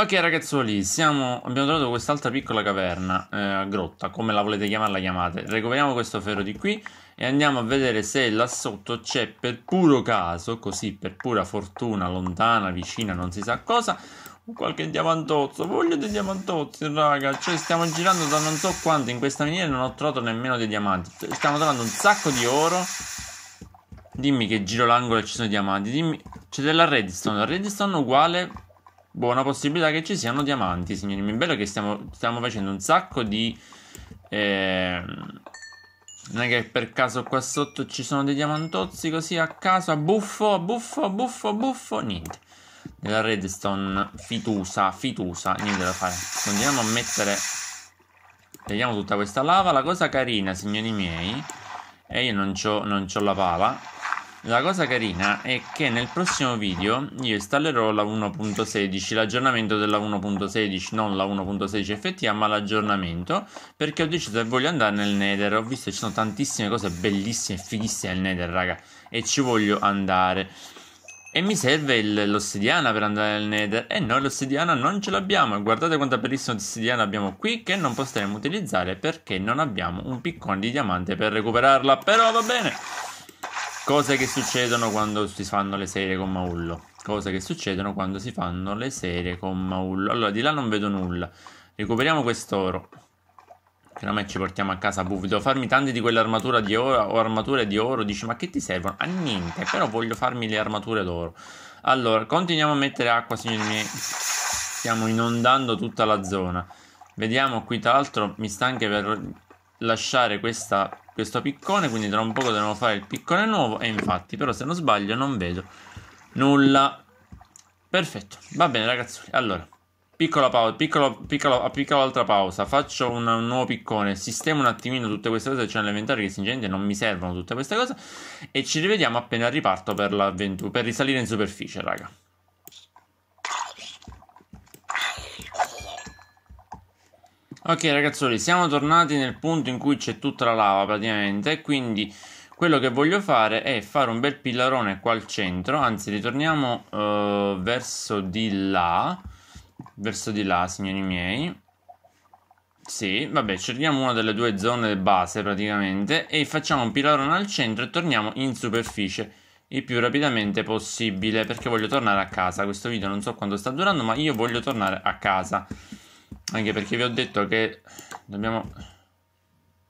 Ok ragazzuoli, siamo... abbiamo trovato quest'altra piccola caverna, eh, grotta, come la volete chiamare la chiamate. Recuperiamo questo ferro di qui e andiamo a vedere se là sotto c'è per puro caso, così per pura fortuna, lontana, vicina, non si sa cosa, qualche diamantozzo. Voglio dei diamantozzi, raga. Cioè, stiamo girando da non so quanto in questa miniera non ho trovato nemmeno dei diamanti. Cioè, stiamo trovando un sacco di oro. Dimmi che giro l'angolo e ci sono diamanti. Dimmi, c'è della redstone. La redstone uguale buona possibilità che ci siano diamanti, signori. Mi bello che stiamo, stiamo, facendo un sacco di... Eh, non è che per caso qua sotto ci sono dei diamantozzi così a caso, a buffo, a buffo, a buffo, a buffo, niente. Nella redstone fitusa, fitusa, niente da fare. Continuiamo a mettere... Vediamo tutta questa lava. La cosa carina, signori miei, e io non ho la pala, la cosa carina è che nel prossimo video io installerò la 1.16, l'aggiornamento della 1.16, non la 1.16 effettiva, ma l'aggiornamento perché ho deciso che voglio andare nel Nether, ho visto che ci sono tantissime cose bellissime e fighissime nel Nether raga e ci voglio andare e mi serve l'ossidiana per andare nel Nether e eh noi l'ossidiana non ce l'abbiamo guardate quanta bellissima ossidiana abbiamo qui che non potremo utilizzare perché non abbiamo un piccone di diamante per recuperarla però va bene Cose che succedono quando si fanno le serie con Maullo. Cose che succedono quando si fanno le serie con Maullo. Allora, di là non vedo nulla. Recuperiamo quest'oro. Che me ci portiamo a casa Buff. Devo farmi tante di quell'armatura di oro o armature di oro. Dici, ma che ti servono? A niente, però voglio farmi le armature d'oro. Allora, continuiamo a mettere acqua, signori miei. Stiamo inondando tutta la zona. Vediamo qui, tra l'altro, mi sta anche per lasciare questa questo piccone, quindi tra un poco dovremo fare il piccone nuovo e infatti, però se non sbaglio non vedo nulla. Perfetto, va bene ragazzi, allora, piccola pausa, piccolo, piccolo, piccola altra pausa, faccio un, un, nuovo piccone, sistemo un attimino tutte queste cose c'è c'è nell'inventario, che sinceramente non mi servono tutte queste cose, e ci rivediamo appena riparto per, l'avventura per risalire in superficie, raga. Ok ragazzoli, siamo tornati nel punto in cui c'è tutta la lava praticamente, quindi quello che voglio fare è fare un bel pillarone qua al centro, anzi ritorniamo uh, verso di là, verso di là signori miei. Sì, vabbè, cerchiamo una delle due zone base praticamente e facciamo un pillarone al centro e torniamo in superficie il più rapidamente possibile perché voglio tornare a casa. Questo video non so quanto sta durando, ma io voglio tornare a casa anche perché vi ho detto che dobbiamo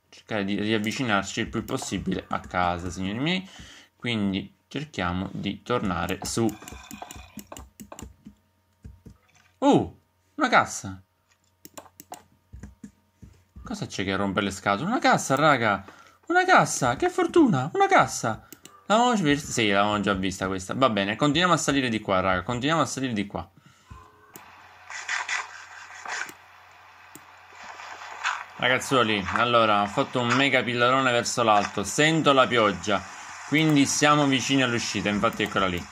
cercare di riavvicinarci il più possibile a casa signori miei quindi cerchiamo di tornare su uh una cassa cosa c'è che rompe le scatole una cassa raga una cassa che fortuna una cassa l'avevamo sì l'avevamo già vista questa va bene continuiamo a salire di qua raga continuiamo a salire di qua Ragazzuoli, allora, ho fatto un mega pillarone verso l'alto. Sento la pioggia, quindi siamo vicini all'uscita. Infatti, eccola lì.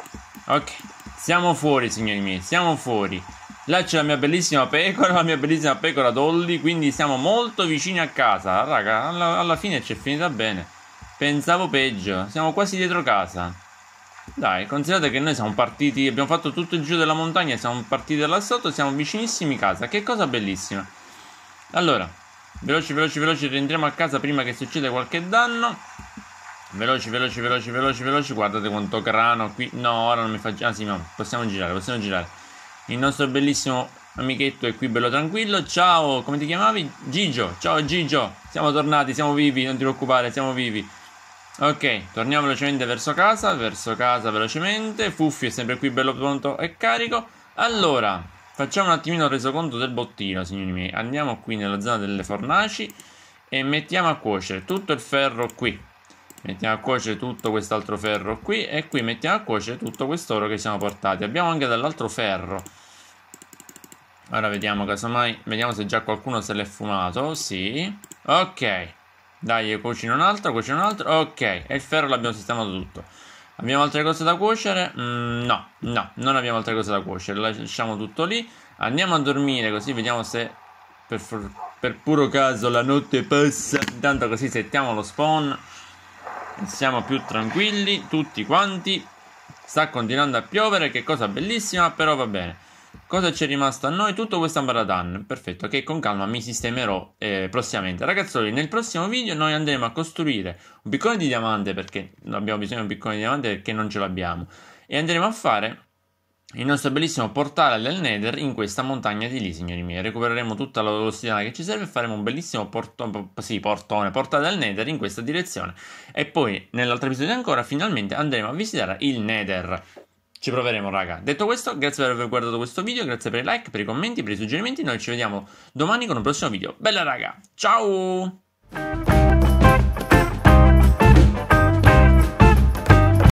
Ok, siamo fuori, signori miei, siamo fuori. Là c'è la mia bellissima pecora, la mia bellissima pecora Dolly, quindi siamo molto vicini a casa. Raga, alla, alla fine ci è finita bene. Pensavo peggio, siamo quasi dietro casa. Dai, considerate che noi siamo partiti, abbiamo fatto tutto il giro della montagna, siamo partiti da là sotto, siamo vicinissimi a casa. Che cosa bellissima. Allora, Veloci, veloci, veloci, rientriamo a casa prima che succeda qualche danno. Veloci, veloci, veloci, veloci, veloci. Guardate quanto grano qui. No, ora non mi fa girare. Ah sì, no, possiamo girare, possiamo girare. Il nostro bellissimo amichetto è qui bello tranquillo. Ciao, come ti chiamavi? Gigio. Ciao Gigio. Siamo tornati, siamo vivi, non ti preoccupare, siamo vivi. Ok, torniamo velocemente verso casa, verso casa velocemente. Fuffi è sempre qui bello pronto e carico. Allora, Facciamo un attimino il resoconto del bottino, signori miei. Andiamo qui nella zona delle fornaci e mettiamo a cuocere tutto il ferro qui. Mettiamo a cuocere tutto quest'altro ferro qui e qui mettiamo a cuocere tutto quest'oro che siamo portati. Abbiamo anche dell'altro ferro. Ora vediamo, casomai, vediamo se già qualcuno se l'è fumato. Sì. Ok. Dai, cuocino un altro, cuocino un altro. Ok. E il ferro l'abbiamo sistemato tutto. Abbiamo altre cose da cuocere? Mm, no, no, non abbiamo altre cose da cuocere. Lasciamo tutto lì. Andiamo a dormire così vediamo se per, per puro caso la notte passa. Intanto così settiamo lo spawn. siamo più tranquilli tutti quanti. Sta continuando a piovere, che cosa bellissima, però va bene. Cosa ci è rimasto a noi? Tutto questo ambaradan, perfetto, che con calma mi sistemerò eh, prossimamente. Ragazzoli, nel prossimo video noi andremo a costruire un piccone di diamante, perché non abbiamo bisogno di un piccone di diamante perché non ce l'abbiamo, e andremo a fare il nostro bellissimo portale del Nether in questa montagna di lì, signori miei. Recupereremo tutta l'ossidana che ci serve e faremo un bellissimo porto, sì, portone, portale del Nether in questa direzione. E poi, nell'altro episodio ancora, finalmente andremo a visitare il Nether ci proveremo, raga. Detto questo, grazie per aver guardato questo video, grazie per i like, per i commenti, per i suggerimenti. Noi ci vediamo domani con un prossimo video. Bella, raga. Ciao!